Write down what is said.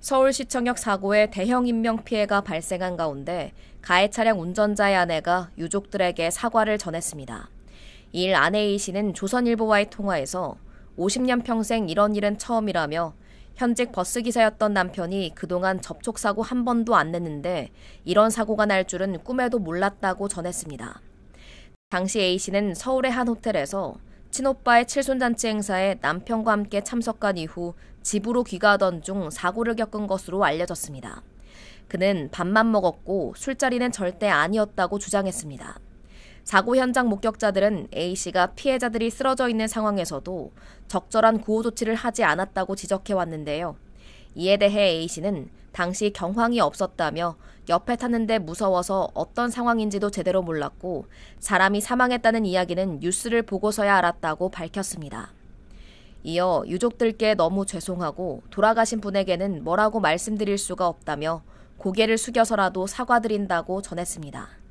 서울시청역 사고에 대형 인명피해가 발생한 가운데 가해 차량 운전자의 아내가 유족들에게 사과를 전했습니다. 이 일 아내 A 씨는 조선일보와의 통화에서 50년 평생 이런 일은 처음이라며 현직 버스기사였던 남편이 그동안 접촉사고 한 번도 안 냈는데 이런 사고가 날 줄은 꿈에도 몰랐다고 전했습니다. 당시 A씨는 서울의 한 호텔에서 친오빠의 칠순잔치 행사에 남편과 함께 참석한 이후 집으로 귀가하던 중 사고를 겪은 것으로 알려졌습니다. 그는 밥만 먹었고 술자리는 절대 아니었다고 주장했습니다. 사고 현장 목격자들은 A씨가 피해자들이 쓰러져 있는 상황에서도 적절한 구호 조치를 하지 않았다고 지적해 왔는데요. 이에 대해 A씨는 당시 경황이 없었다며 옆에 탔는데 무서워서 어떤 상황인지도 제대로 몰랐고 사람이 사망했다는 이야기는 뉴스를 보고서야 알았다고 밝혔습니다. 이어 유족들께 너무 죄송하고 돌아가신 분에게는 뭐라고 말씀드릴 수가 없다며 고개를 숙여서라도 사과드린다고 전했습니다.